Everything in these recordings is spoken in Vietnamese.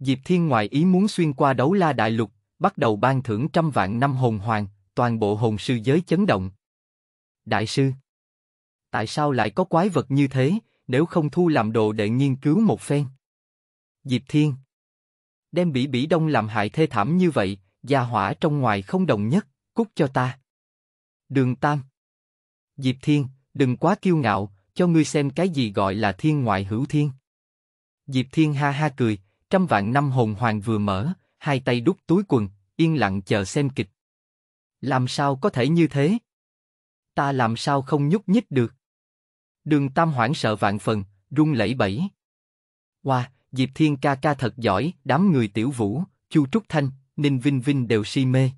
Diệp Thiên ngoại ý muốn xuyên qua đấu la đại lục, bắt đầu ban thưởng trăm vạn năm hồn hoàng, toàn bộ hồn sư giới chấn động. Đại sư, tại sao lại có quái vật như thế, nếu không thu làm đồ để nghiên cứu một phen? Diệp Thiên, đem bỉ bỉ đông làm hại thê thảm như vậy, gia hỏa trong ngoài không đồng nhất, cút cho ta. Đường Tam Diệp Thiên, đừng quá kiêu ngạo, cho ngươi xem cái gì gọi là thiên ngoại hữu thiên. Diệp Thiên ha ha cười, trăm vạn năm hồn hoàng vừa mở, hai tay đút túi quần, yên lặng chờ xem kịch. Làm sao có thể như thế? Ta làm sao không nhúc nhích được? Đường Tam hoảng sợ vạn phần, run lẩy bẩy. Wow, Diệp Thiên ca ca thật giỏi, đám người tiểu vũ, Chu Trúc Thanh, Ninh Vinh Vinh đều si mê.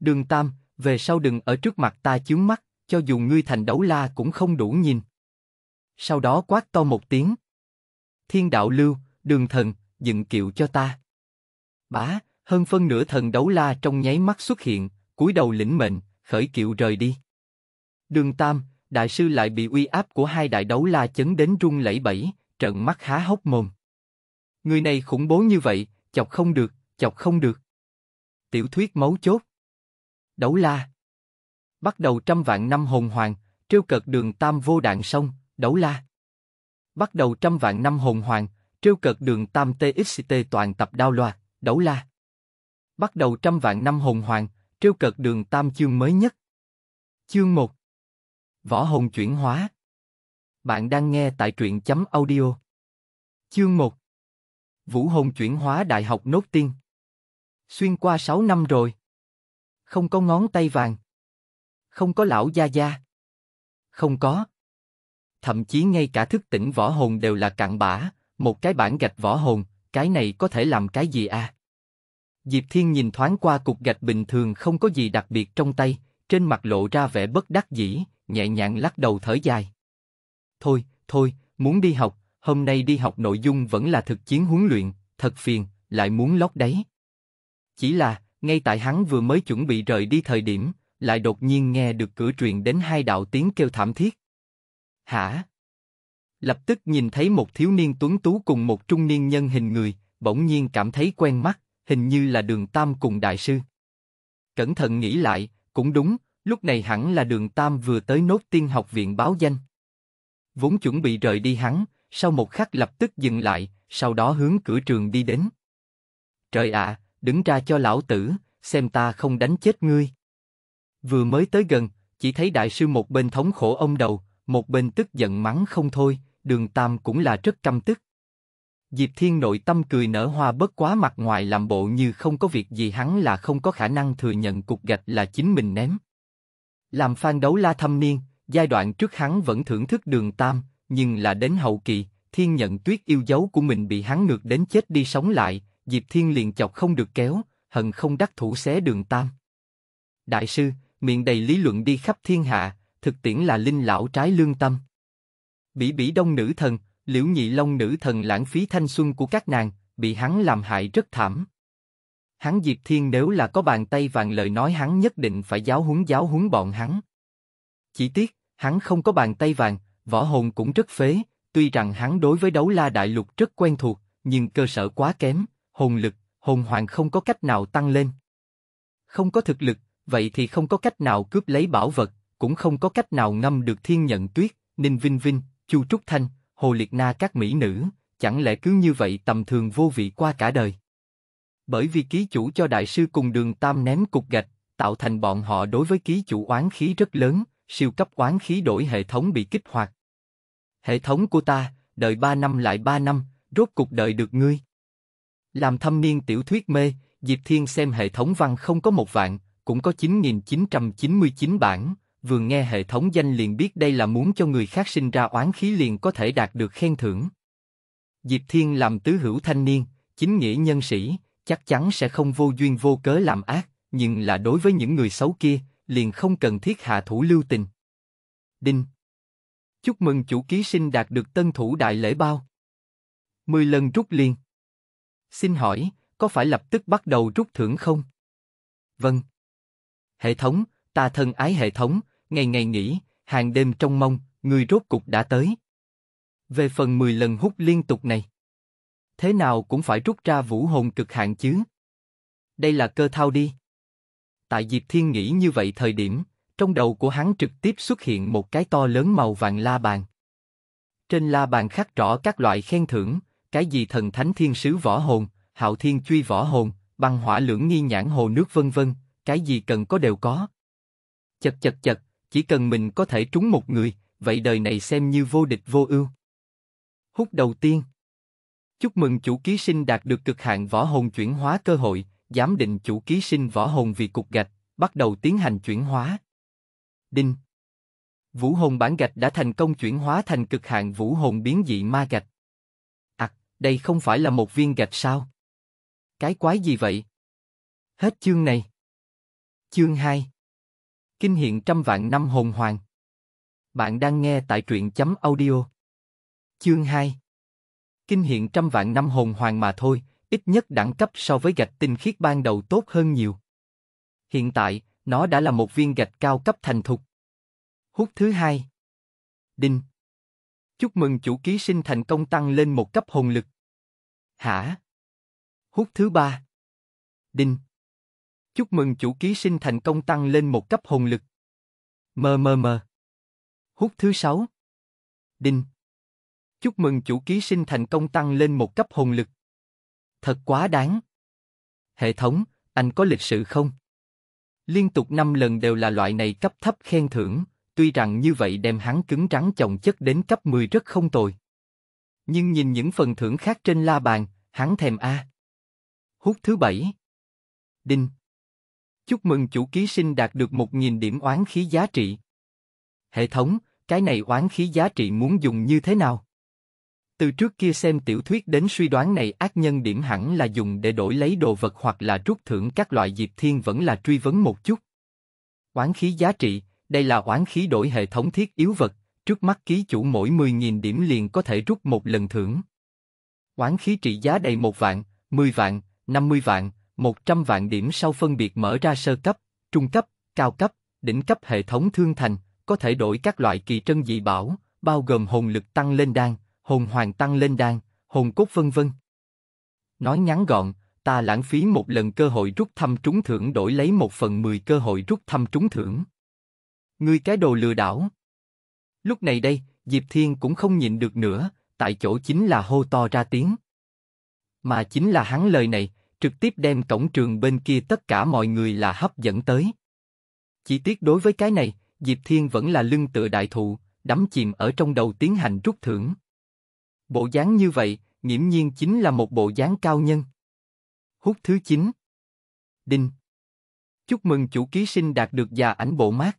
Đường Tam, về sau đừng ở trước mặt ta chướng mắt, cho dù ngươi thành đấu la cũng không đủ nhìn. Sau đó quát to một tiếng. Thiên đạo lưu, đường thần, dựng kiệu cho ta. Bá, hơn phân nửa thần đấu la trong nháy mắt xuất hiện, cúi đầu lĩnh mệnh, khởi kiệu rời đi. Đường Tam, đại sư lại bị uy áp của hai đại đấu la chấn đến rung lẩy bẩy, trận mắt há hốc mồm. Người này khủng bố như vậy, chọc không được, chọc không được. Tiểu thuyết máu chốt. Đấu la. Bắt đầu trăm vạn năm hồn hoàng, trêu cợt đường Tam vô đạn sông, đấu la. Bắt đầu trăm vạn năm hồn hoàng, Trêu cợt đường tam TXT toàn tập đao loa, đấu la. Bắt đầu trăm vạn năm hồn hoàng, trêu cợt đường tam chương mới nhất. Chương một Võ hồn chuyển hóa Bạn đang nghe tại truyện chấm audio. Chương một Vũ hồn chuyển hóa đại học nốt tiên Xuyên qua sáu năm rồi. Không có ngón tay vàng. Không có lão gia gia. Không có. Thậm chí ngay cả thức tỉnh võ hồn đều là cặn bã, một cái bản gạch võ hồn, cái này có thể làm cái gì à? Diệp Thiên nhìn thoáng qua cục gạch bình thường không có gì đặc biệt trong tay, trên mặt lộ ra vẻ bất đắc dĩ, nhẹ nhàng lắc đầu thở dài. Thôi, thôi, muốn đi học, hôm nay đi học nội dung vẫn là thực chiến huấn luyện, thật phiền, lại muốn lót đấy. Chỉ là, ngay tại hắn vừa mới chuẩn bị rời đi thời điểm, lại đột nhiên nghe được cửa truyền đến hai đạo tiếng kêu thảm thiết. Hả? lập tức nhìn thấy một thiếu niên tuấn tú cùng một trung niên nhân hình người, bỗng nhiên cảm thấy quen mắt, hình như là đường Tam cùng đại sư. Cẩn thận nghĩ lại, cũng đúng, lúc này hẳn là đường Tam vừa tới nốt tiên học viện báo danh. Vốn chuẩn bị rời đi hắn, sau một khắc lập tức dừng lại, sau đó hướng cửa trường đi đến. Trời ạ, đứng ra cho lão tử, xem ta không đánh chết ngươi. Vừa mới tới gần, chỉ thấy đại sư một bên thống khổ ông đầu, một bên tức giận mắng không thôi, đường Tam cũng là rất căm tức. Diệp Thiên nội tâm cười nở hoa bất quá mặt ngoài làm bộ như không có việc gì hắn là không có khả năng thừa nhận cục gạch là chính mình ném. Làm phan đấu la thâm niên, giai đoạn trước hắn vẫn thưởng thức đường Tam, nhưng là đến hậu kỳ, Thiên nhận tuyết yêu dấu của mình bị hắn ngược đến chết đi sống lại, Diệp Thiên liền chọc không được kéo, hận không đắc thủ xé đường Tam. Đại sư, miệng đầy lý luận đi khắp thiên hạ, thực tiễn là linh lão trái lương tâm. Bỉ Bỉ Đông nữ thần, Liễu Nhị Long nữ thần lãng phí thanh xuân của các nàng, bị hắn làm hại rất thảm. Hắn Diệp Thiên nếu là có bàn tay vàng lời nói hắn nhất định phải giáo huấn giáo huấn bọn hắn. Chỉ tiếc, hắn không có bàn tay vàng, võ hồn cũng rất phế, tuy rằng hắn đối với đấu la đại lục rất quen thuộc, nhưng cơ sở quá kém, hồn lực, hồn hoàng không có cách nào tăng lên. Không có thực lực, vậy thì không có cách nào cướp lấy bảo vật, cũng không có cách nào ngâm được thiên nhận tuyết, ninh vinh vinh, Chu Trúc Thanh, Hồ Liệt Na các mỹ nữ, chẳng lẽ cứ như vậy tầm thường vô vị qua cả đời? Bởi vì ký chủ cho đại sư cùng đường tam ném cục gạch, tạo thành bọn họ đối với ký chủ oán khí rất lớn, siêu cấp oán khí đổi hệ thống bị kích hoạt. Hệ thống của ta, đợi ba năm lại ba năm, rốt cục đợi được ngươi. Làm thâm niên tiểu thuyết mê, Diệp Thiên xem hệ thống văn không có một vạn, cũng có 9.999 bản, vừa nghe hệ thống danh liền biết đây là muốn cho người khác sinh ra oán khí liền có thể đạt được khen thưởng. Diệp Thiên làm tứ hữu thanh niên, chính nghĩa nhân sĩ, chắc chắn sẽ không vô duyên vô cớ làm ác, nhưng là đối với những người xấu kia, liền không cần thiết hạ thủ lưu tình. Đinh Chúc mừng chủ ký sinh đạt được tân thủ đại lễ bao. Mười lần rút liền. Xin hỏi, có phải lập tức bắt đầu rút thưởng không? Vâng. Hệ thống, ta thân ái hệ thống, ngày ngày nghỉ, hàng đêm trong mong, người rốt cục đã tới. Về phần 10 lần hút liên tục này, thế nào cũng phải rút ra vũ hồn cực hạn chứ. Đây là cơ thao đi. Tại Diệp Thiên nghĩ như vậy thời điểm, trong đầu của hắn trực tiếp xuất hiện một cái to lớn màu vàng la bàn. Trên la bàn khắc rõ các loại khen thưởng, cái gì thần thánh thiên sứ võ hồn, hạo thiên truy võ hồn, băng hỏa lưỡng nghi nhãn hồ nước vân vân, cái gì cần có đều có. Chật chật chật, chỉ cần mình có thể trúng một người, vậy đời này xem như vô địch vô ưu. Hút đầu tiên. Chúc mừng chủ ký sinh đạt được cực hạn võ hồn chuyển hóa cơ hội, giám định chủ ký sinh võ hồn vì cục gạch, bắt đầu tiến hành chuyển hóa. Đinh. Vũ hồn bản gạch đã thành công chuyển hóa thành cực hạn vũ hồn biến dị ma gạch. À, đây không phải là một viên gạch sao? Cái quái gì vậy? Hết chương này. Chương 2 kinh hiện trăm vạn năm hồn hoàng. Bạn đang nghe tại truyện chấm audio. Chương 2 Kinh hiện trăm vạn năm hồn hoàng mà thôi, ít nhất đẳng cấp so với gạch tinh khiết ban đầu tốt hơn nhiều. Hiện tại, nó đã là một viên gạch cao cấp thành thục. Hút thứ hai Đinh Chúc mừng chủ ký sinh thành công tăng lên một cấp hồn lực. Hả? Hút thứ ba Đinh Chúc mừng chủ ký sinh thành công tăng lên một cấp hồn lực. Mơ mơ mơ. Hút thứ sáu. Đinh. Chúc mừng chủ ký sinh thành công tăng lên một cấp hồn lực. Thật quá đáng. Hệ thống, anh có lịch sự không? Liên tục 5 lần đều là loại này cấp thấp khen thưởng, tuy rằng như vậy đem hắn cứng trắng chồng chất đến cấp 10 rất không tồi. Nhưng nhìn những phần thưởng khác trên la bàn, hắn thèm a. Hút thứ bảy. Đinh. Chúc mừng chủ ký sinh đạt được 1.000 điểm oán khí giá trị. Hệ thống, cái này oán khí giá trị muốn dùng như thế nào? Từ trước kia xem tiểu thuyết đến suy đoán này ác nhân điểm hẳn là dùng để đổi lấy đồ vật hoặc là rút thưởng các loại diệp thiên vẫn là truy vấn một chút. Oán khí giá trị, đây là oán khí đổi hệ thống thiết yếu vật, trước mắt ký chủ mỗi 10.000 điểm liền có thể rút một lần thưởng. Oán khí trị giá đầy một vạn, 10 vạn, 50 vạn, 100 vạn điểm sau phân biệt mở ra sơ cấp, trung cấp, cao cấp, đỉnh cấp hệ thống thương thành, có thể đổi các loại kỳ trân dị bảo, bao gồm hồn lực tăng lên đan, hồn hoàng tăng lên đan, hồn cốt vân vân. Nói ngắn gọn, ta lãng phí một lần cơ hội rút thăm trúng thưởng đổi lấy một phần mười cơ hội rút thăm trúng thưởng. Ngươi cái đồ lừa đảo. Lúc này đây, Diệp Thiên cũng không nhịn được nữa, tại chỗ chính là hô to ra tiếng. Mà chính là hắn lời này, trực tiếp đem cổng trường bên kia tất cả mọi người là hấp dẫn tới. Chỉ tiếc đối với cái này, Diệp Thiên vẫn là lưng tựa đại thụ, đắm chìm ở trong đầu tiến hành rút thưởng. Bộ dáng như vậy, nghiễm nhiên chính là một bộ dáng cao nhân. Hút thứ 9 Đinh Chúc mừng chủ ký sinh đạt được già ảnh bộ mát.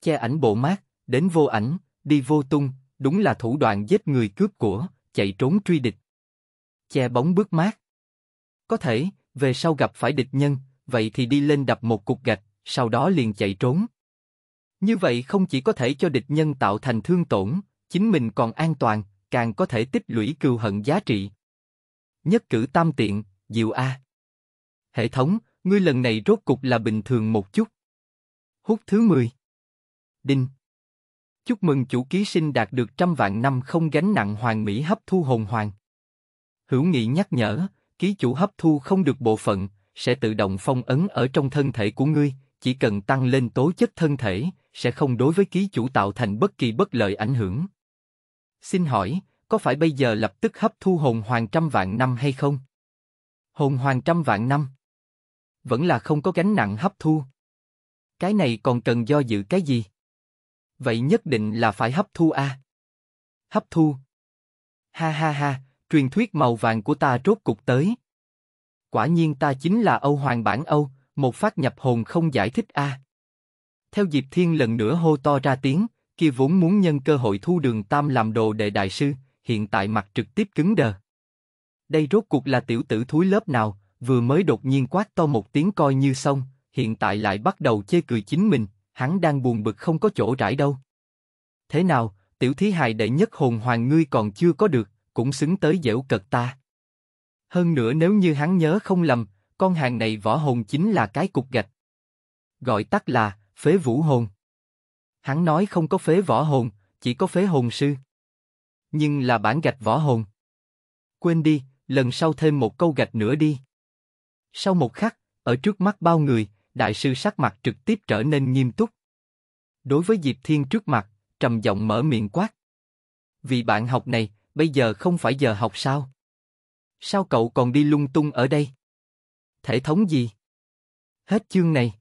Che ảnh bộ mát, đến vô ảnh, đi vô tung, đúng là thủ đoạn giết người cướp của, chạy trốn truy địch. Che bóng bước mát. Có thể, về sau gặp phải địch nhân, vậy thì đi lên đập một cục gạch, sau đó liền chạy trốn. Như vậy không chỉ có thể cho địch nhân tạo thành thương tổn, chính mình còn an toàn, càng có thể tích lũy cừu hận giá trị. Nhất cử tam tiện, diệu A. Hệ thống, ngươi lần này rốt cục là bình thường một chút. Hút thứ 10. Đinh. Chúc mừng chủ ký sinh đạt được trăm vạn năm không gánh nặng hoàng mỹ hấp thu hồn hoàng. Hữu nghị nhắc nhở, ký chủ hấp thu không được bộ phận, sẽ tự động phong ấn ở trong thân thể của ngươi, chỉ cần tăng lên tố chất thân thể, sẽ không đối với ký chủ tạo thành bất kỳ bất lợi ảnh hưởng. Xin hỏi, có phải bây giờ lập tức hấp thu hồn hoàng trăm vạn năm hay không? Hồn hoàng trăm vạn năm. Vẫn là không có gánh nặng hấp thu. Cái này còn cần do dự cái gì? Vậy nhất định là phải hấp thu a. À? Hấp thu. Ha ha ha, truyền thuyết màu vàng của ta rốt cục tới. Quả nhiên ta chính là Âu Hoàng bản Âu, một phát nhập hồn không giải thích a. À. Theo Diệp Thiên lần nữa hô to ra tiếng, kia vốn muốn nhân cơ hội thu đường Tam làm đồ đệ đại sư, hiện tại mặt trực tiếp cứng đờ. Đây rốt cuộc là tiểu tử thúi lớp nào, vừa mới đột nhiên quát to một tiếng coi như xong, hiện tại lại bắt đầu chê cười chính mình, hắn đang buồn bực không có chỗ rải đâu. Thế nào, tiểu thí hài đệ nhất hồn hoàng ngươi còn chưa có được, cũng xứng tới dễu cật ta. Hơn nữa nếu như hắn nhớ không lầm, con hàng này võ hồn chính là cái cục gạch. Gọi tắt là phế vũ hồn. Hắn nói không có phế võ hồn, chỉ có phế hồn sư. Nhưng là bản gạch võ hồn. Quên đi, lần sau thêm một câu gạch nữa đi. Sau một khắc, ở trước mắt bao người, đại sư sắc mặt trực tiếp trở nên nghiêm túc. Đối với Diệp Thiên trước mặt, trầm giọng mở miệng quát. Vì bạn học này, bây giờ không phải giờ học sao? Sao cậu còn đi lung tung ở đây? Thể thống gì? Hết chương này.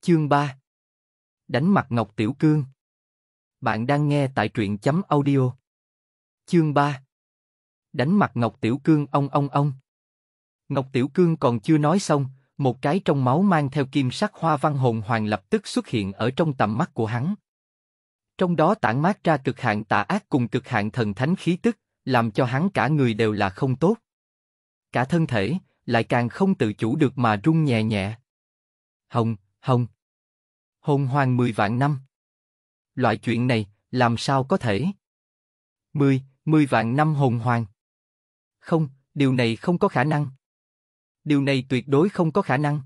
Chương 3 Đánh mặt Ngọc Tiểu Cương Bạn đang nghe tại truyện chấm audio. Chương 3 Đánh mặt Ngọc Tiểu Cương ông ông ông. Ngọc Tiểu Cương còn chưa nói xong, một cái trong máu mang theo kim sắc hoa văn hồn hoàng lập tức xuất hiện ở trong tầm mắt của hắn trong đó tản mát ra cực hạn tà ác cùng cực hạn thần thánh khí tức, làm cho hắn cả người đều là không tốt. Cả thân thể, lại càng không tự chủ được mà rung nhẹ nhẹ. Hồng, hồng. Hồn hoàng mười vạn năm. Loại chuyện này, làm sao có thể? Mười, mười vạn năm hồn hoàng. Không, điều này không có khả năng. Điều này tuyệt đối không có khả năng.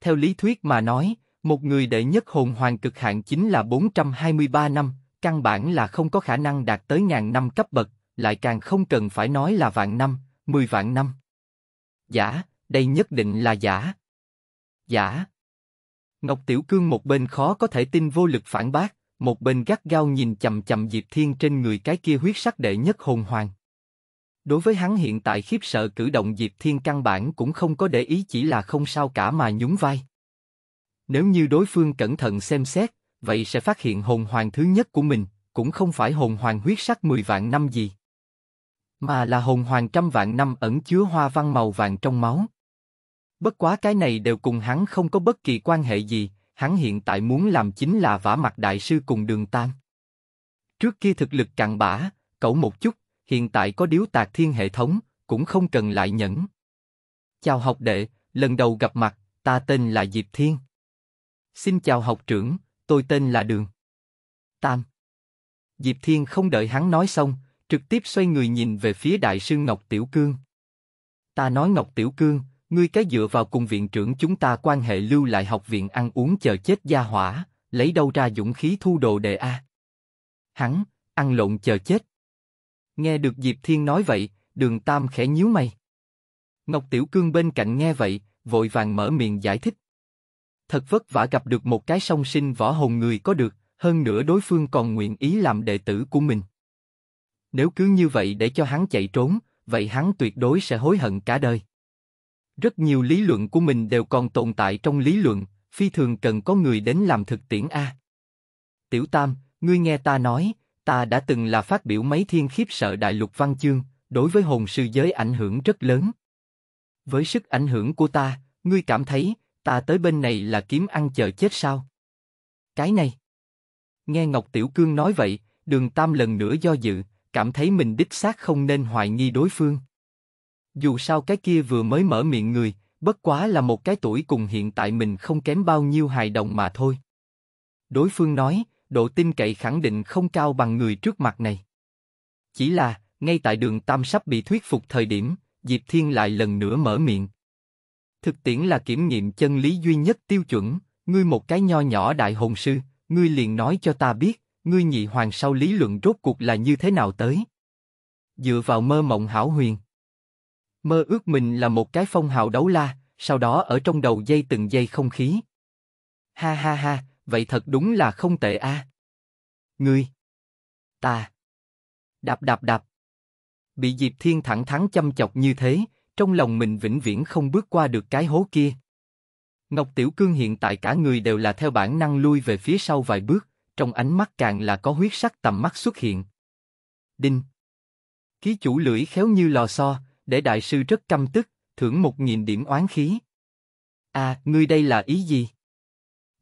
Theo lý thuyết mà nói, một người đệ nhất hồn hoàn cực hạn chính là 423 năm, căn bản là không có khả năng đạt tới ngàn năm cấp bậc, lại càng không cần phải nói là vạn năm, mười vạn năm. Giả, đây nhất định là giả. Giả. Ngọc Tiểu Cương một bên khó có thể tin vô lực phản bác, một bên gắt gao nhìn chầm chầm Diệp Thiên trên người cái kia huyết sắc đệ nhất hồn hoàng. Đối với hắn hiện tại khiếp sợ cử động Diệp Thiên căn bản cũng không có để ý chỉ là không sao cả mà nhún vai. Nếu như đối phương cẩn thận xem xét, vậy sẽ phát hiện hồn hoàng thứ nhất của mình cũng không phải hồn hoàng huyết sắc 10 vạn năm gì, mà là hồn hoàng trăm vạn năm ẩn chứa hoa văn màu vàng trong máu. Bất quá cái này đều cùng hắn không có bất kỳ quan hệ gì, hắn hiện tại muốn làm chính là vả mặt đại sư cùng đường tam. Trước kia thực lực cặn bã, cẩu một chút, hiện tại có điếu tạc thiên hệ thống, cũng không cần lại nhẫn. Chào học đệ, lần đầu gặp mặt, ta tên là Diệp Thiên. Xin chào học trưởng, tôi tên là Đường. Tam. Diệp Thiên không đợi hắn nói xong, trực tiếp xoay người nhìn về phía đại sư Ngọc Tiểu Cương. Ta nói Ngọc Tiểu Cương, ngươi cái dựa vào cùng viện trưởng chúng ta quan hệ lưu lại học viện ăn uống chờ chết gia hỏa, lấy đâu ra dũng khí thu đồ đề a? Hắn, ăn lộn chờ chết. Nghe được Diệp Thiên nói vậy, đường Tam khẽ nhíu mày. Ngọc Tiểu Cương bên cạnh nghe vậy, vội vàng mở miệng giải thích thật vất vả gặp được một cái song sinh võ hồn người có được, hơn nữa đối phương còn nguyện ý làm đệ tử của mình. Nếu cứ như vậy để cho hắn chạy trốn, vậy hắn tuyệt đối sẽ hối hận cả đời. Rất nhiều lý luận của mình đều còn tồn tại trong lý luận, phi thường cần có người đến làm thực tiễn A. Tiểu Tam, ngươi nghe ta nói, ta đã từng là phát biểu mấy thiên khiếp sợ đại lục văn chương, đối với hồn sư giới ảnh hưởng rất lớn. Với sức ảnh hưởng của ta, ngươi cảm thấy, Ta tới bên này là kiếm ăn chờ chết sao? Cái này. Nghe Ngọc Tiểu Cương nói vậy, đường tam lần nữa do dự, cảm thấy mình đích xác không nên hoài nghi đối phương. Dù sao cái kia vừa mới mở miệng người, bất quá là một cái tuổi cùng hiện tại mình không kém bao nhiêu hài đồng mà thôi. Đối phương nói, độ tin cậy khẳng định không cao bằng người trước mặt này. Chỉ là, ngay tại đường Tam sắp bị thuyết phục thời điểm, Diệp Thiên lại lần nữa mở miệng. Thực tiễn là kiểm nghiệm chân lý duy nhất tiêu chuẩn, ngươi một cái nho nhỏ đại hồn sư, ngươi liền nói cho ta biết, ngươi nhị hoàng sau lý luận rốt cuộc là như thế nào tới. Dựa vào mơ mộng hảo huyền. Mơ ước mình là một cái phong hào đấu la, sau đó ở trong đầu dây từng dây không khí. Ha ha ha, vậy thật đúng là không tệ a. Ngươi. Ta. Đạp đạp đạp. Bị Diệp Thiên thẳng thắn chăm chọc như thế, trong lòng mình vĩnh viễn không bước qua được cái hố kia. Ngọc Tiểu Cương hiện tại cả người đều là theo bản năng lui về phía sau vài bước, trong ánh mắt càng là có huyết sắc tầm mắt xuất hiện. Đinh. Ký chủ lưỡi khéo như lò xo, để đại sư rất căm tức, thưởng một nghìn điểm oán khí. À, ngươi đây là ý gì?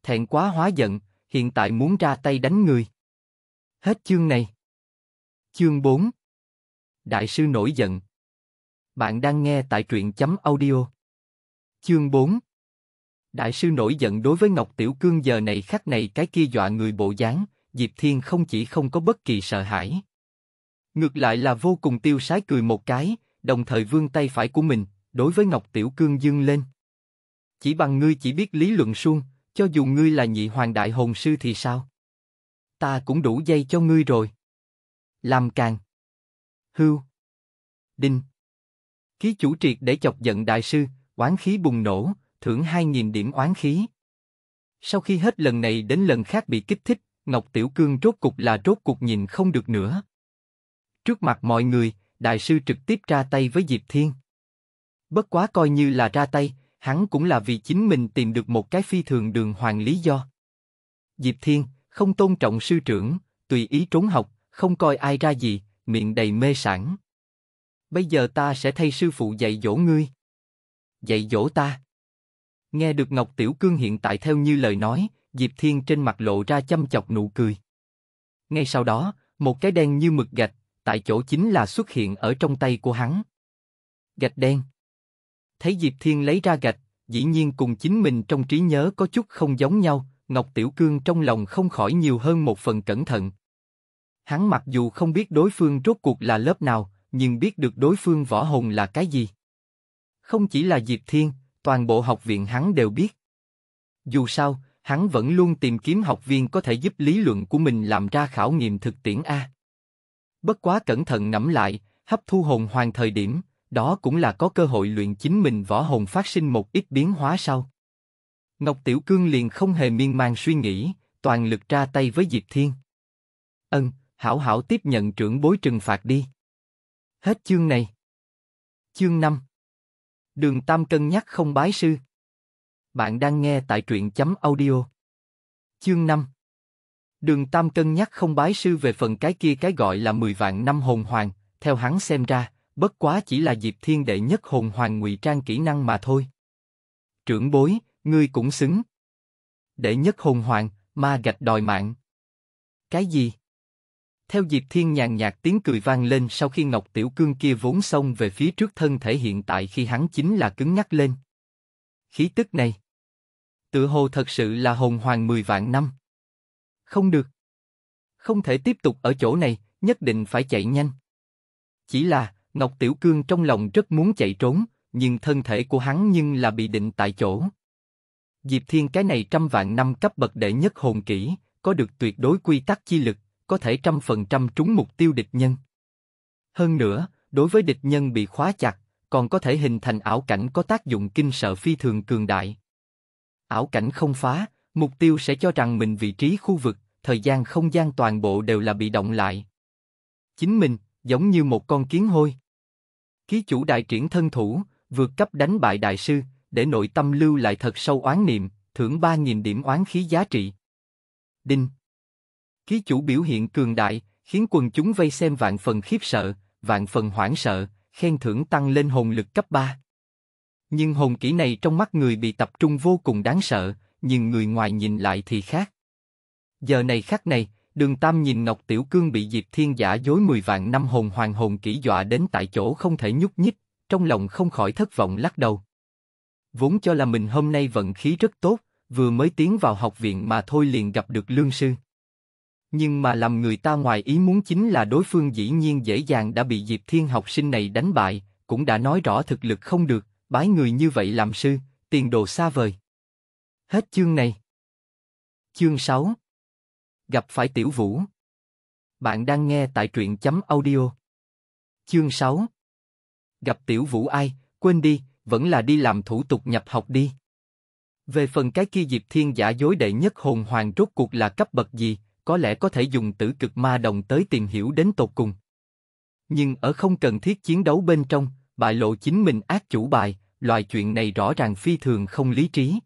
Thẹn quá hóa giận, hiện tại muốn ra tay đánh người. Hết chương này. Chương 4 Đại sư nổi giận bạn đang nghe tại truyện chấm audio. Chương 4 Đại sư nổi giận đối với Ngọc Tiểu Cương giờ này khắc này cái kia dọa người bộ dáng, Diệp Thiên không chỉ không có bất kỳ sợ hãi. Ngược lại là vô cùng tiêu sái cười một cái, đồng thời vương tay phải của mình, đối với Ngọc Tiểu Cương dương lên. Chỉ bằng ngươi chỉ biết lý luận suông, cho dù ngươi là nhị hoàng đại hồn sư thì sao? Ta cũng đủ dây cho ngươi rồi. Làm càng. Hưu. Đinh. Ký chủ triệt để chọc giận đại sư, oán khí bùng nổ, thưởng 2.000 điểm oán khí. Sau khi hết lần này đến lần khác bị kích thích, Ngọc Tiểu Cương rốt cục là rốt cục nhìn không được nữa. Trước mặt mọi người, đại sư trực tiếp ra tay với Diệp Thiên. Bất quá coi như là ra tay, hắn cũng là vì chính mình tìm được một cái phi thường đường hoàng lý do. Diệp Thiên, không tôn trọng sư trưởng, tùy ý trốn học, không coi ai ra gì, miệng đầy mê sản bây giờ ta sẽ thay sư phụ dạy dỗ ngươi. Dạy dỗ ta. Nghe được Ngọc Tiểu Cương hiện tại theo như lời nói, Diệp Thiên trên mặt lộ ra chăm chọc nụ cười. Ngay sau đó, một cái đen như mực gạch, tại chỗ chính là xuất hiện ở trong tay của hắn. Gạch đen. Thấy Diệp Thiên lấy ra gạch, dĩ nhiên cùng chính mình trong trí nhớ có chút không giống nhau, Ngọc Tiểu Cương trong lòng không khỏi nhiều hơn một phần cẩn thận. Hắn mặc dù không biết đối phương rốt cuộc là lớp nào, nhưng biết được đối phương võ hồn là cái gì. Không chỉ là Diệp Thiên, toàn bộ học viện hắn đều biết. Dù sao, hắn vẫn luôn tìm kiếm học viên có thể giúp lý luận của mình làm ra khảo nghiệm thực tiễn A. Bất quá cẩn thận ngẫm lại, hấp thu hồn hoàng thời điểm, đó cũng là có cơ hội luyện chính mình võ hồn phát sinh một ít biến hóa sau. Ngọc Tiểu Cương liền không hề miên man suy nghĩ, toàn lực ra tay với Diệp Thiên. Ân, hảo hảo tiếp nhận trưởng bối trừng phạt đi. Hết chương này. Chương 5 Đường Tam cân nhắc không bái sư. Bạn đang nghe tại truyện chấm audio. Chương 5 Đường Tam cân nhắc không bái sư về phần cái kia cái gọi là 10 vạn năm hồn hoàng, theo hắn xem ra, bất quá chỉ là diệp thiên đệ nhất hồn hoàng ngụy trang kỹ năng mà thôi. Trưởng bối, ngươi cũng xứng. Đệ nhất hồn hoàng, ma gạch đòi mạng. Cái gì? Theo Diệp Thiên nhàn nhạt tiếng cười vang lên sau khi Ngọc Tiểu Cương kia vốn xông về phía trước thân thể hiện tại khi hắn chính là cứng nhắc lên. Khí tức này. Tự hồ thật sự là hồn hoàng mười vạn năm. Không được. Không thể tiếp tục ở chỗ này, nhất định phải chạy nhanh. Chỉ là, Ngọc Tiểu Cương trong lòng rất muốn chạy trốn, nhưng thân thể của hắn nhưng là bị định tại chỗ. Diệp Thiên cái này trăm vạn năm cấp bậc đệ nhất hồn kỹ, có được tuyệt đối quy tắc chi lực, có thể trăm phần trăm trúng mục tiêu địch nhân. Hơn nữa, đối với địch nhân bị khóa chặt, còn có thể hình thành ảo cảnh có tác dụng kinh sợ phi thường cường đại. Ảo cảnh không phá, mục tiêu sẽ cho rằng mình vị trí khu vực, thời gian không gian toàn bộ đều là bị động lại. Chính mình, giống như một con kiến hôi. Ký chủ đại triển thân thủ, vượt cấp đánh bại đại sư, để nội tâm lưu lại thật sâu oán niệm, thưởng 3.000 điểm oán khí giá trị. Đinh Ký chủ biểu hiện cường đại, khiến quần chúng vây xem vạn phần khiếp sợ, vạn phần hoảng sợ, khen thưởng tăng lên hồn lực cấp 3. Nhưng hồn kỹ này trong mắt người bị tập trung vô cùng đáng sợ, nhưng người ngoài nhìn lại thì khác. Giờ này khác này, đường Tam nhìn Ngọc Tiểu Cương bị Diệp Thiên giả dối 10 vạn năm hồn hoàng hồn kỹ dọa đến tại chỗ không thể nhúc nhích, trong lòng không khỏi thất vọng lắc đầu. Vốn cho là mình hôm nay vận khí rất tốt, vừa mới tiến vào học viện mà thôi liền gặp được lương sư. Nhưng mà làm người ta ngoài ý muốn chính là đối phương dĩ nhiên dễ dàng đã bị Diệp Thiên học sinh này đánh bại, cũng đã nói rõ thực lực không được, bái người như vậy làm sư, tiền đồ xa vời. Hết chương này. Chương 6 Gặp phải Tiểu Vũ Bạn đang nghe tại truyện chấm audio. Chương 6 Gặp Tiểu Vũ ai, quên đi, vẫn là đi làm thủ tục nhập học đi. Về phần cái kia Diệp Thiên giả dối đệ nhất hồn hoàng rốt cuộc là cấp bậc gì, có lẽ có thể dùng tử cực ma đồng tới tìm hiểu đến tột cùng. Nhưng ở không cần thiết chiến đấu bên trong, bại lộ chính mình ác chủ bài, loại chuyện này rõ ràng phi thường không lý trí.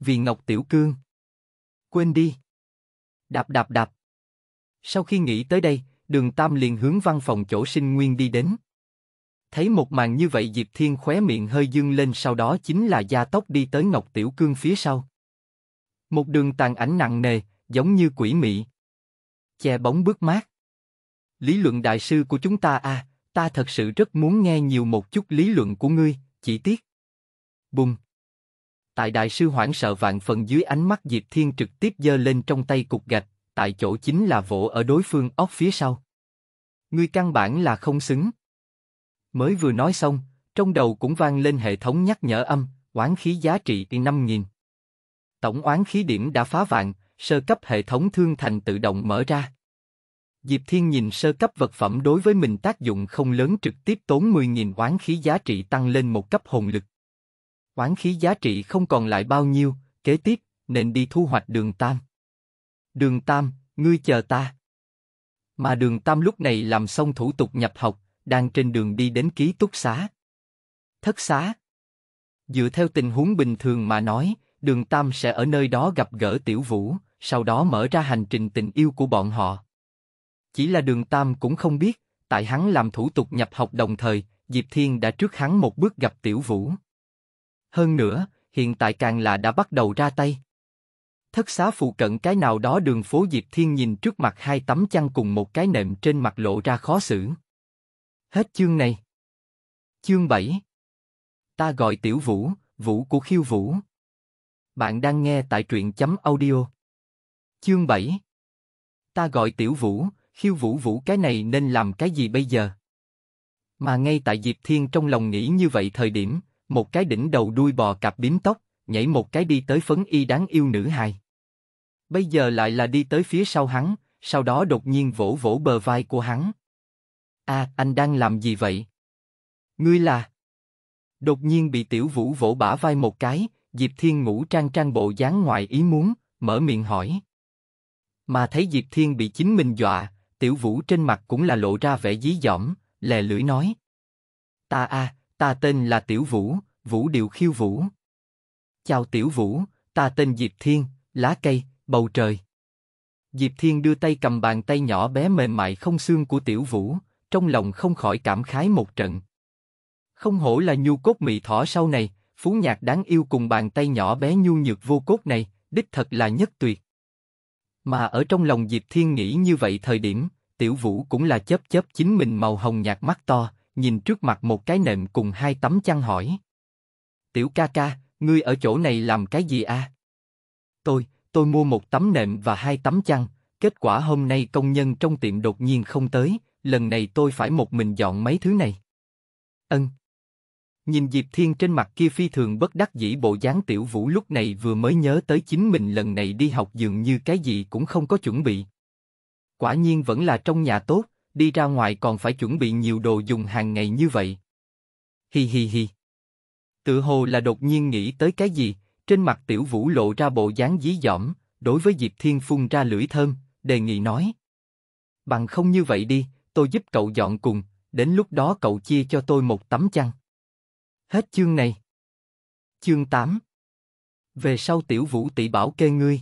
Vì Ngọc Tiểu Cương. Quên đi. Đạp đạp đạp. Sau khi nghĩ tới đây, đường Tam liền hướng văn phòng chỗ sinh nguyên đi đến. Thấy một màn như vậy Diệp Thiên khóe miệng hơi dương lên sau đó chính là gia tốc đi tới Ngọc Tiểu Cương phía sau. Một đường tàn ảnh nặng nề, giống như quỷ mị. Che bóng bước mát. Lý luận đại sư của chúng ta à, ta thật sự rất muốn nghe nhiều một chút lý luận của ngươi, chỉ tiếc. Bùng. Tại đại sư hoảng sợ vạn phần dưới ánh mắt Diệp Thiên trực tiếp giơ lên trong tay cục gạch, tại chỗ chính là vỗ ở đối phương ốc phía sau. Ngươi căn bản là không xứng. Mới vừa nói xong, trong đầu cũng vang lên hệ thống nhắc nhở âm, oán khí giá trị 5.000. Tổng oán khí điểm đã phá vạn, sơ cấp hệ thống thương thành tự động mở ra. Diệp Thiên nhìn sơ cấp vật phẩm đối với mình tác dụng không lớn trực tiếp tốn 10.000 quán khí giá trị tăng lên một cấp hồn lực. Quán khí giá trị không còn lại bao nhiêu, kế tiếp, nên đi thu hoạch đường tam. Đường tam, ngươi chờ ta. Mà đường tam lúc này làm xong thủ tục nhập học, đang trên đường đi đến ký túc xá. Thất xá. Dựa theo tình huống bình thường mà nói, đường tam sẽ ở nơi đó gặp gỡ tiểu vũ, sau đó mở ra hành trình tình yêu của bọn họ. Chỉ là đường Tam cũng không biết, tại hắn làm thủ tục nhập học đồng thời, Diệp Thiên đã trước hắn một bước gặp Tiểu Vũ. Hơn nữa, hiện tại càng là đã bắt đầu ra tay. Thất xá phụ cận cái nào đó đường phố Diệp Thiên nhìn trước mặt hai tấm chăn cùng một cái nệm trên mặt lộ ra khó xử. Hết chương này. Chương 7 Ta gọi Tiểu Vũ, Vũ của Khiêu Vũ. Bạn đang nghe tại truyện chấm audio. Chương 7 Ta gọi tiểu vũ, khiêu vũ vũ cái này nên làm cái gì bây giờ? Mà ngay tại Diệp Thiên trong lòng nghĩ như vậy thời điểm, một cái đỉnh đầu đuôi bò cặp bím tóc, nhảy một cái đi tới phấn y đáng yêu nữ hài. Bây giờ lại là đi tới phía sau hắn, sau đó đột nhiên vỗ vỗ bờ vai của hắn. a à, anh đang làm gì vậy? Ngươi là... Đột nhiên bị tiểu vũ vỗ bả vai một cái, Diệp Thiên ngủ trang trang bộ dáng ngoài ý muốn, mở miệng hỏi mà thấy Diệp Thiên bị chính mình dọa, Tiểu Vũ trên mặt cũng là lộ ra vẻ dí dỏm, lè lưỡi nói: Ta a, à, ta tên là Tiểu Vũ, Vũ Điều Khiêu Vũ. Chào Tiểu Vũ, ta tên Diệp Thiên, lá cây, bầu trời. Diệp Thiên đưa tay cầm bàn tay nhỏ bé mềm mại không xương của Tiểu Vũ, trong lòng không khỏi cảm khái một trận. Không hổ là nhu cốt mị thỏ sau này, phú nhạc đáng yêu cùng bàn tay nhỏ bé nhu nhược vô cốt này, đích thật là nhất tuyệt. Mà ở trong lòng Diệp Thiên nghĩ như vậy thời điểm, Tiểu Vũ cũng là chớp chớp chính mình màu hồng nhạt mắt to, nhìn trước mặt một cái nệm cùng hai tấm chăn hỏi. Tiểu ca ca, ngươi ở chỗ này làm cái gì a? À? Tôi, tôi mua một tấm nệm và hai tấm chăn, kết quả hôm nay công nhân trong tiệm đột nhiên không tới, lần này tôi phải một mình dọn mấy thứ này. Ân, Nhìn Diệp Thiên trên mặt kia phi thường bất đắc dĩ bộ dáng tiểu vũ lúc này vừa mới nhớ tới chính mình lần này đi học dường như cái gì cũng không có chuẩn bị. Quả nhiên vẫn là trong nhà tốt, đi ra ngoài còn phải chuẩn bị nhiều đồ dùng hàng ngày như vậy. Hi hi hi. Tự hồ là đột nhiên nghĩ tới cái gì, trên mặt tiểu vũ lộ ra bộ dáng dí dỏm, đối với Diệp Thiên phun ra lưỡi thơm, đề nghị nói. Bằng không như vậy đi, tôi giúp cậu dọn cùng, đến lúc đó cậu chia cho tôi một tấm chăn. Hết chương này. Chương 8 Về sau tiểu vũ tỷ bảo kê ngươi.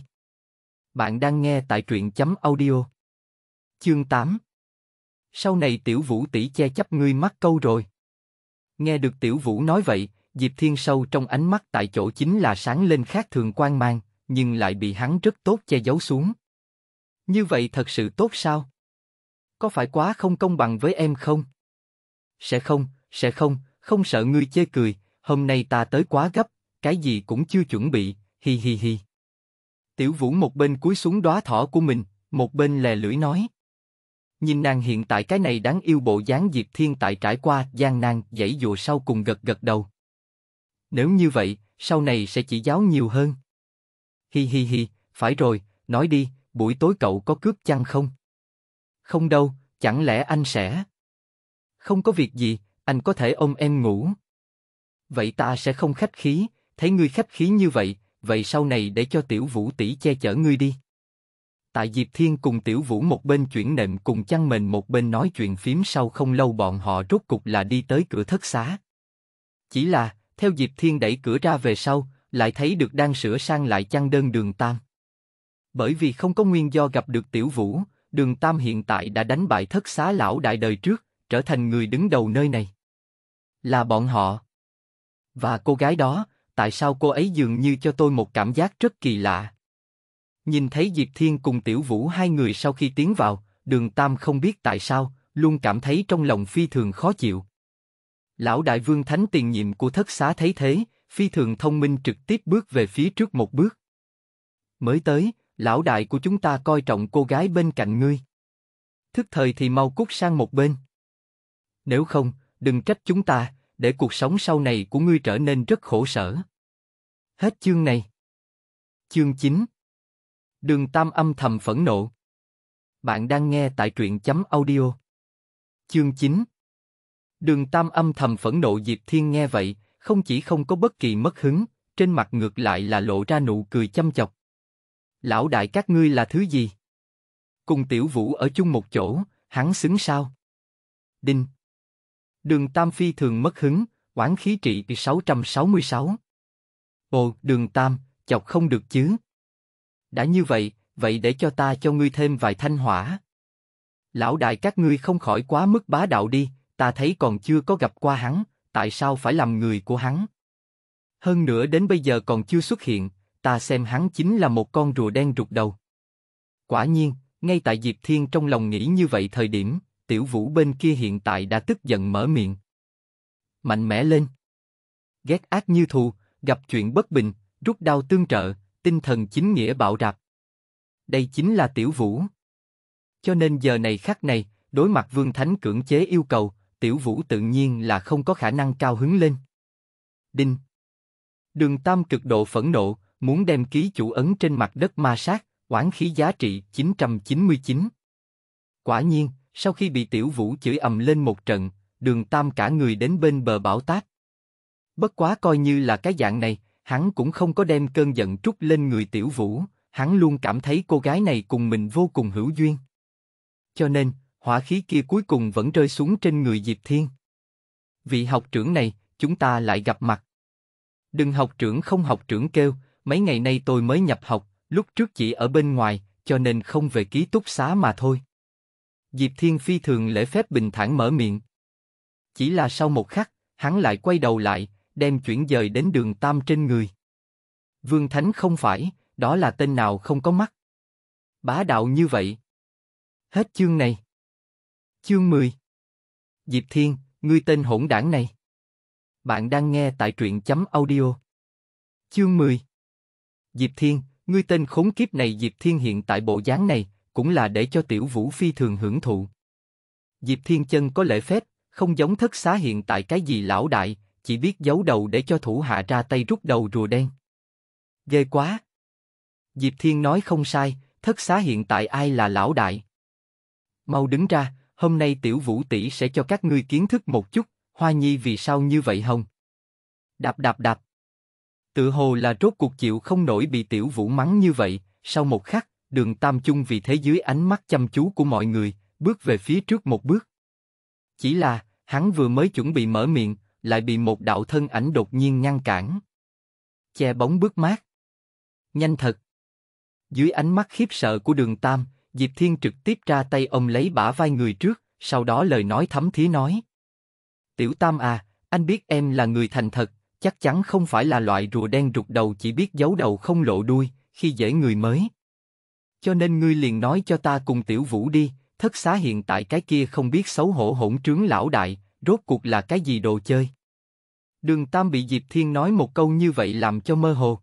Bạn đang nghe tại truyện chấm audio. Chương 8 Sau này tiểu vũ tỷ che chấp ngươi mắc câu rồi. Nghe được tiểu vũ nói vậy, Diệp Thiên sâu trong ánh mắt tại chỗ chính là sáng lên khác thường quan mang, nhưng lại bị hắn rất tốt che giấu xuống. Như vậy thật sự tốt sao? Có phải quá không công bằng với em không? Sẽ không, sẽ không, không sợ ngươi chê cười, hôm nay ta tới quá gấp, cái gì cũng chưa chuẩn bị, hi hi hi. Tiểu Vũ một bên cúi xuống đóa thỏ của mình, một bên lè lưỡi nói. Nhìn nàng hiện tại cái này đáng yêu bộ dáng Diệp Thiên tại trải qua gian nan dãy dụa sau cùng gật gật đầu. Nếu như vậy, sau này sẽ chỉ giáo nhiều hơn. Hi hi hi, phải rồi, nói đi, buổi tối cậu có cướp chăng không? Không đâu, chẳng lẽ anh sẽ? Không có việc gì, anh có thể ôm em ngủ. Vậy ta sẽ không khách khí, thấy ngươi khách khí như vậy, vậy sau này để cho tiểu vũ tỷ che chở ngươi đi. Tại Diệp Thiên cùng Tiểu Vũ một bên chuyển nệm cùng chăn mền một bên nói chuyện phím sau không lâu bọn họ rốt cục là đi tới cửa thất xá. Chỉ là, theo Diệp Thiên đẩy cửa ra về sau, lại thấy được đang sửa sang lại chăn đơn đường Tam. Bởi vì không có nguyên do gặp được Tiểu Vũ, đường Tam hiện tại đã đánh bại thất xá lão đại đời trước, trở thành người đứng đầu nơi này. Là bọn họ. Và cô gái đó, tại sao cô ấy dường như cho tôi một cảm giác rất kỳ lạ? Nhìn thấy Diệp Thiên cùng Tiểu Vũ hai người sau khi tiến vào, đường Tam không biết tại sao, luôn cảm thấy trong lòng phi thường khó chịu. Lão Đại Vương Thánh tiền nhiệm của thất xá thấy thế, phi thường thông minh trực tiếp bước về phía trước một bước. Mới tới, lão đại của chúng ta coi trọng cô gái bên cạnh ngươi. Thức thời thì mau cút sang một bên. Nếu không, đừng trách chúng ta, để cuộc sống sau này của ngươi trở nên rất khổ sở. Hết chương này. Chương 9 Đường Tam âm thầm phẫn nộ. Bạn đang nghe tại truyện chấm audio. Chương 9 Đường Tam âm thầm phẫn nộ Diệp Thiên nghe vậy, không chỉ không có bất kỳ mất hứng, trên mặt ngược lại là lộ ra nụ cười chăm chọc. Lão đại các ngươi là thứ gì? Cùng tiểu vũ ở chung một chỗ, hắn xứng sao? Đinh Đường Tam phi thường mất hứng, oán khí trị 666. Ồ, đường Tam, chọc không được chứ. Đã như vậy, vậy để cho ta cho ngươi thêm vài thanh hỏa. Lão đại các ngươi không khỏi quá mức bá đạo đi, ta thấy còn chưa có gặp qua hắn, tại sao phải làm người của hắn? Hơn nữa đến bây giờ còn chưa xuất hiện, ta xem hắn chính là một con rùa đen rụt đầu. Quả nhiên, ngay tại Diệp Thiên trong lòng nghĩ như vậy thời điểm, Tiểu Vũ bên kia hiện tại đã tức giận mở miệng. Mạnh mẽ lên. Ghét ác như thù, gặp chuyện bất bình, rút đau tương trợ, tinh thần chính nghĩa bạo rạp. Đây chính là Tiểu Vũ. Cho nên giờ này khắc này, đối mặt Vương Thánh cưỡng chế yêu cầu, Tiểu Vũ tự nhiên là không có khả năng cao hứng lên. Đinh. Đường Tam cực độ phẫn nộ, muốn đem ký chủ ấn trên mặt đất ma sát, oán khí giá trị 999. Quả nhiên, sau khi bị tiểu vũ chửi ầm lên một trận, đường tam cả người đến bên bờ bảo tác. Bất quá coi như là cái dạng này, hắn cũng không có đem cơn giận trút lên người tiểu vũ, hắn luôn cảm thấy cô gái này cùng mình vô cùng hữu duyên. Cho nên, hỏa khí kia cuối cùng vẫn rơi xuống trên người Diệp Thiên. Vị học trưởng này, chúng ta lại gặp mặt. Đừng học trưởng không học trưởng kêu, mấy ngày nay tôi mới nhập học, lúc trước chỉ ở bên ngoài, cho nên không về ký túc xá mà thôi. Diệp Thiên phi thường lễ phép bình thản mở miệng. Chỉ là sau một khắc, hắn lại quay đầu lại, đem chuyển dời đến đường Tam trên người. Vương Thánh không phải, đó là tên nào không có mắt. Bá đạo như vậy. Hết chương này. Chương 10 Diệp Thiên, ngươi tên hỗn đảng này. Bạn đang nghe tại truyện chấm audio. Chương 10 Diệp Thiên, ngươi tên khốn kiếp này Diệp Thiên hiện tại bộ dáng này, cũng là để cho tiểu vũ phi thường hưởng thụ. Diệp Thiên Chân có lễ phép, không giống thất xá hiện tại cái gì lão đại, chỉ biết giấu đầu để cho thủ hạ ra tay rút đầu rùa đen. Ghê quá! Diệp Thiên nói không sai, thất xá hiện tại ai là lão đại? Mau đứng ra, hôm nay tiểu vũ tỷ sẽ cho các ngươi kiến thức một chút, hoa nhi vì sao như vậy hông? Đạp đạp đạp! Tự hồ là rốt cuộc chịu không nổi bị tiểu vũ mắng như vậy, sau một khắc, đường Tam Chung vì thế dưới ánh mắt chăm chú của mọi người, bước về phía trước một bước. Chỉ là, hắn vừa mới chuẩn bị mở miệng, lại bị một đạo thân ảnh đột nhiên ngăn cản. Che bóng bước mát. Nhanh thật. Dưới ánh mắt khiếp sợ của đường Tam, Diệp Thiên trực tiếp ra tay ông lấy bả vai người trước, sau đó lời nói thấm thí nói. Tiểu Tam à, anh biết em là người thành thật, chắc chắn không phải là loại rùa đen rụt đầu chỉ biết giấu đầu không lộ đuôi, khi dễ người mới. Cho nên ngươi liền nói cho ta cùng tiểu vũ đi, thất xá hiện tại cái kia không biết xấu hổ hỗn trướng lão đại, rốt cuộc là cái gì đồ chơi. Đường Tam bị Diệp Thiên nói một câu như vậy làm cho mơ hồ.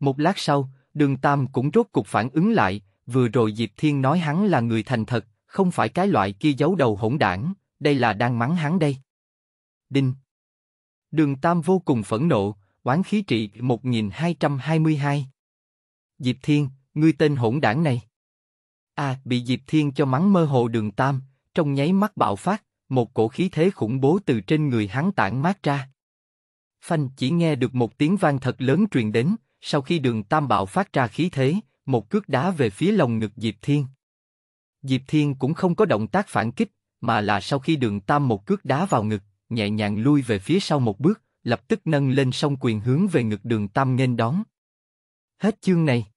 Một lát sau, đường Tam cũng rốt cuộc phản ứng lại, vừa rồi Diệp Thiên nói hắn là người thành thật, không phải cái loại kia giấu đầu hỗn đảng, đây là đang mắng hắn đây. Đinh Đường Tam vô cùng phẫn nộ, oán khí trị 1222. Diệp Thiên, ngươi tên hỗn đảng này. À, bị Diệp Thiên cho mắng mơ hồ đường tam, trong nháy mắt bạo phát, một cổ khí thế khủng bố từ trên người hắn tản mát ra. Phanh chỉ nghe được một tiếng vang thật lớn truyền đến, sau khi đường tam bạo phát ra khí thế, một cước đá về phía lồng ngực Diệp Thiên. Diệp Thiên cũng không có động tác phản kích, mà là sau khi đường tam một cước đá vào ngực, nhẹ nhàng lui về phía sau một bước, lập tức nâng lên song quyền hướng về ngực đường tam nghênh đón. Hết chương này.